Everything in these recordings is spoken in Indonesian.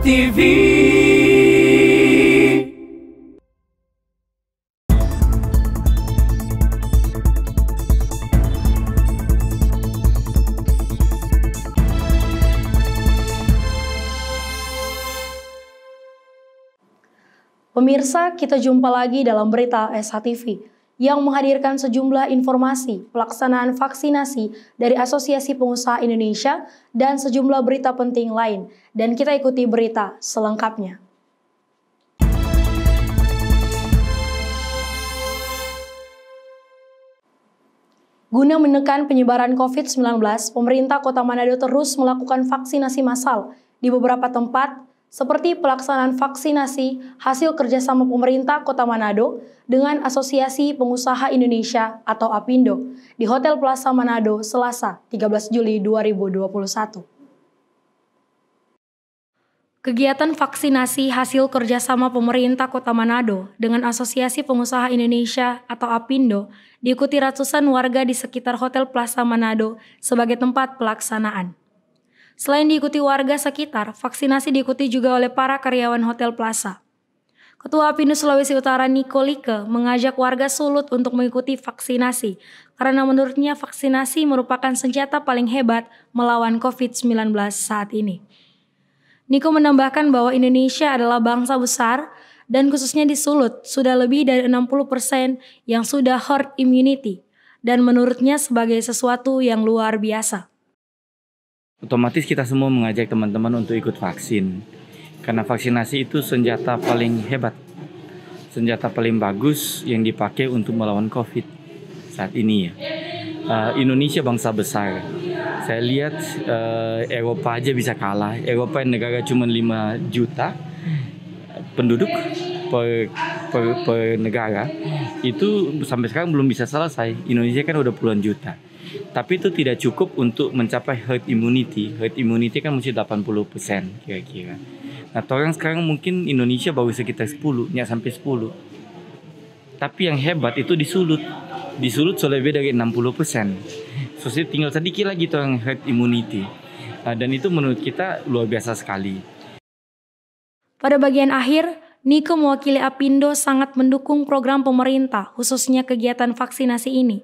TV. Pemirsa, kita jumpa lagi dalam berita SHTV yang menghadirkan sejumlah informasi pelaksanaan vaksinasi dari Asosiasi Pengusaha Indonesia dan sejumlah berita penting lain. Dan kita ikuti berita selengkapnya. Guna menekan penyebaran COVID-19, pemerintah Kota Manado terus melakukan vaksinasi massal di beberapa tempat seperti pelaksanaan vaksinasi hasil kerjasama pemerintah Kota Manado dengan Asosiasi Pengusaha Indonesia atau APindo di Hotel Plaza Manado Selasa 13 Juli 2021. Kegiatan vaksinasi hasil kerjasama pemerintah Kota Manado dengan Asosiasi Pengusaha Indonesia atau APindo diikuti ratusan warga di sekitar Hotel Plaza Manado sebagai tempat pelaksanaan. Selain diikuti warga sekitar, vaksinasi diikuti juga oleh para karyawan Hotel Plaza. Ketua Apindo Sulawesi Utara Niko Lika mengajak warga Sulut untuk mengikuti vaksinasi karena menurutnya vaksinasi merupakan senjata paling hebat melawan COVID-19 saat ini. Niko menambahkan bahwa Indonesia adalah bangsa besar dan khususnya di Sulut sudah lebih dari 60% yang sudah herd immunity dan menurutnya sebagai sesuatu yang luar biasa. Otomatis kita semua mengajak teman-teman untuk ikut vaksin. Karena vaksinasi itu senjata paling hebat. Senjata paling bagus yang dipakai untuk melawan COVID saat ini ya. Uh, Indonesia bangsa besar. Saya lihat uh, Eropa aja bisa kalah. Eropa yang negara cuma 5 juta penduduk per, per, per negara itu sampai sekarang belum bisa selesai. Indonesia kan udah puluhan juta tapi itu tidak cukup untuk mencapai herd immunity. Herd immunity kan mesti 80% kira-kira. Nah, orang sekarang mungkin Indonesia baru sekitar 10, nyak sampai 10. Tapi yang hebat itu disulut. Disulut sudah lebih dari 60%. So, tinggal sedikit lagi orang herd immunity. Nah, dan itu menurut kita luar biasa sekali. Pada bagian akhir, Niko mewakili Apindo sangat mendukung program pemerintah, khususnya kegiatan vaksinasi ini.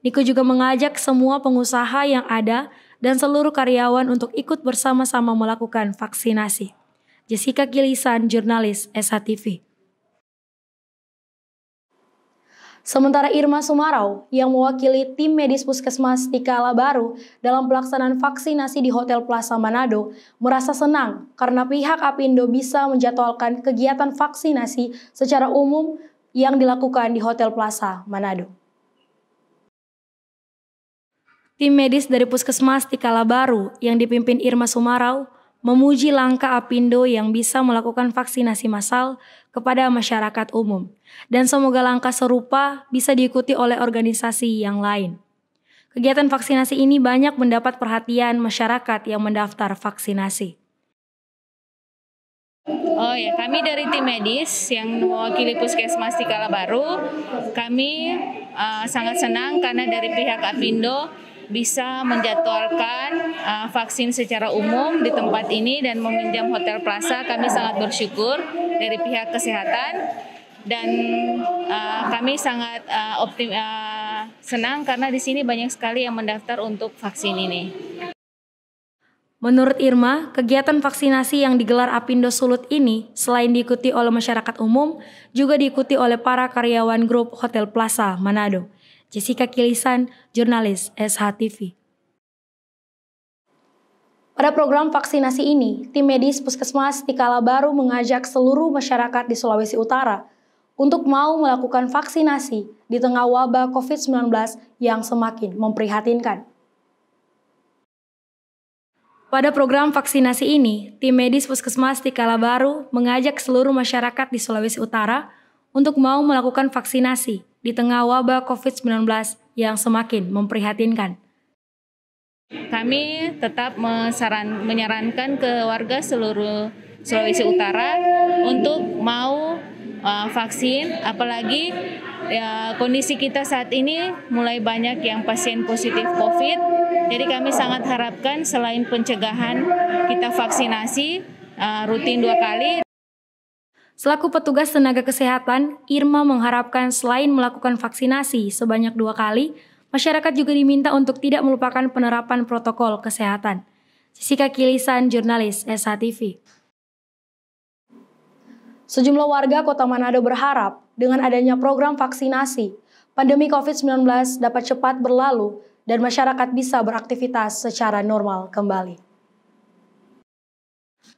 Niko juga mengajak semua pengusaha yang ada dan seluruh karyawan untuk ikut bersama-sama melakukan vaksinasi. Jessica Gilisan, jurnalis SHTV. Sementara Irma Sumarau yang mewakili tim medis Puskesmas Tikala Baru dalam pelaksanaan vaksinasi di Hotel Plaza Manado merasa senang karena pihak Apindo bisa menjadwalkan kegiatan vaksinasi secara umum yang dilakukan di Hotel Plaza Manado. Tim medis dari Puskesmas di Kalabaru yang dipimpin Irma Sumarau memuji langkah Apindo yang bisa melakukan vaksinasi massal kepada masyarakat umum, dan semoga langkah serupa bisa diikuti oleh organisasi yang lain. Kegiatan vaksinasi ini banyak mendapat perhatian masyarakat yang mendaftar vaksinasi. Oh ya, kami dari tim medis yang mewakili Puskesmas di Kalabaru, kami uh, sangat senang karena dari pihak Apindo bisa menjadwalkan uh, vaksin secara umum di tempat ini dan meminjam Hotel Plaza. Kami sangat bersyukur dari pihak kesehatan dan uh, kami sangat uh, eh, optim uh, senang karena di sini banyak sekali yang mendaftar untuk vaksin ini. Menurut Irma, kegiatan vaksinasi yang digelar Apindo Sulut ini selain diikuti oleh masyarakat umum, juga diikuti oleh para karyawan grup Hotel Plaza Manado Jessica Kilisan, jurnalis SHTV. Pada program vaksinasi ini, tim medis Puskesmas Tikala Baru mengajak seluruh masyarakat di Sulawesi Utara untuk mau melakukan vaksinasi di tengah wabah COVID-19 yang semakin memprihatinkan. Pada program vaksinasi ini, tim medis Puskesmas Tikala Baru mengajak seluruh masyarakat di Sulawesi Utara untuk mau melakukan vaksinasi di tengah wabah COVID-19 yang semakin memprihatinkan. Kami tetap mesaran, menyarankan ke warga seluruh Sulawesi Utara untuk mau uh, vaksin, apalagi ya, kondisi kita saat ini mulai banyak yang pasien positif COVID. Jadi kami sangat harapkan selain pencegahan kita vaksinasi uh, rutin dua kali. Selaku petugas tenaga kesehatan, Irma mengharapkan selain melakukan vaksinasi sebanyak dua kali, masyarakat juga diminta untuk tidak melupakan penerapan protokol kesehatan. Sisika Kilisan, jurnalis SHTV. Sejumlah warga kota Manado berharap dengan adanya program vaksinasi, pandemi COVID-19 dapat cepat berlalu dan masyarakat bisa beraktivitas secara normal kembali.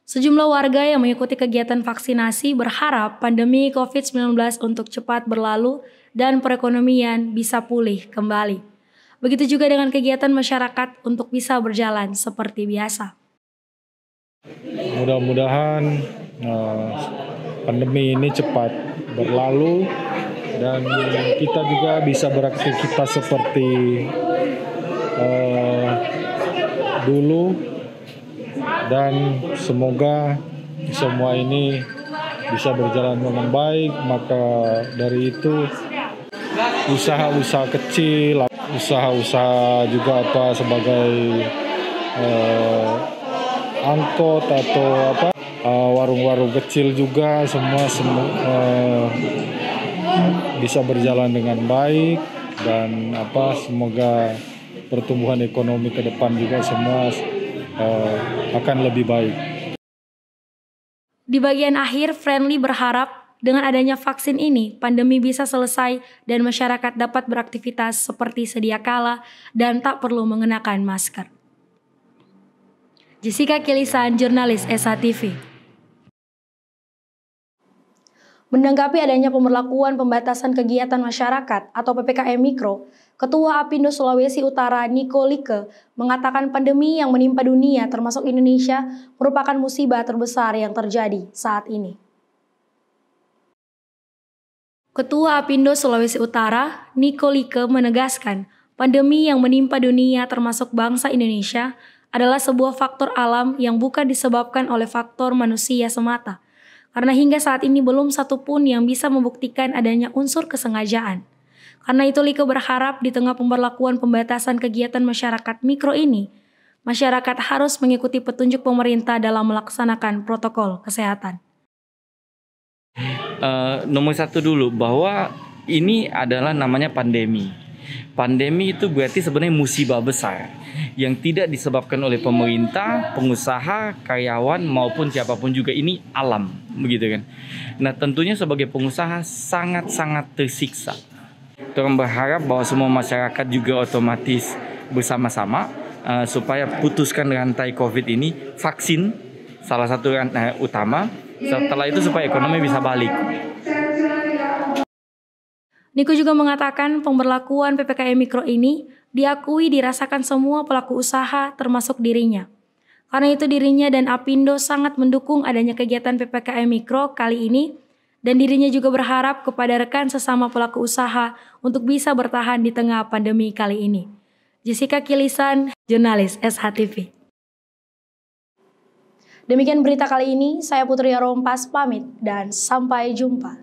Sejumlah warga yang mengikuti kegiatan vaksinasi berharap pandemi COVID-19 untuk cepat berlalu dan perekonomian bisa pulih kembali. Begitu juga dengan kegiatan masyarakat untuk bisa berjalan seperti biasa. Mudah-mudahan uh, pandemi ini cepat berlalu dan kita juga bisa beraktivitas seperti uh, dulu dan semoga semua ini bisa berjalan dengan baik maka dari itu usaha-usaha kecil usaha-usaha juga apa sebagai eh, angkot atau apa eh, warung-warung eh, kecil juga semua semua eh, bisa berjalan dengan baik dan apa semoga pertumbuhan ekonomi ke depan juga semua uh, akan lebih baik. Di bagian akhir, Friendly berharap dengan adanya vaksin ini, pandemi bisa selesai dan masyarakat dapat beraktivitas seperti sedia kala dan tak perlu mengenakan masker. Jessica Kilisan, jurnalis SATV. Menanggapi adanya pemberlakuan pembatasan kegiatan masyarakat atau PPKM Mikro, Ketua Apindo Sulawesi Utara Niko Like mengatakan pandemi yang menimpa dunia termasuk Indonesia merupakan musibah terbesar yang terjadi saat ini. Ketua Apindo Sulawesi Utara Niko Like menegaskan pandemi yang menimpa dunia termasuk bangsa Indonesia adalah sebuah faktor alam yang bukan disebabkan oleh faktor manusia semata, karena hingga saat ini belum satu pun yang bisa membuktikan adanya unsur kesengajaan. Karena itu Liko berharap di tengah pemberlakuan pembatasan kegiatan masyarakat mikro ini, masyarakat harus mengikuti petunjuk pemerintah dalam melaksanakan protokol kesehatan. Uh, nomor satu dulu bahwa ini adalah namanya pandemi Pandemi itu berarti sebenarnya musibah besar yang tidak disebabkan oleh pemerintah, pengusaha, karyawan maupun siapapun juga ini alam, begitu kan. Nah, tentunya sebagai pengusaha sangat-sangat tersiksa. Orang berharap bahwa semua masyarakat juga otomatis bersama-sama uh, supaya putuskan rantai Covid ini vaksin salah satu rantai eh, utama setelah itu supaya ekonomi bisa balik Niko juga mengatakan pemberlakuan PPKM Mikro ini diakui dirasakan semua pelaku usaha termasuk dirinya. Karena itu dirinya dan Apindo sangat mendukung adanya kegiatan PPKM Mikro kali ini dan dirinya juga berharap kepada rekan sesama pelaku usaha untuk bisa bertahan di tengah pandemi kali ini. Jessica Kilisan, jurnalis SHTV. Demikian berita kali ini, saya Putri Rompas pamit dan sampai jumpa.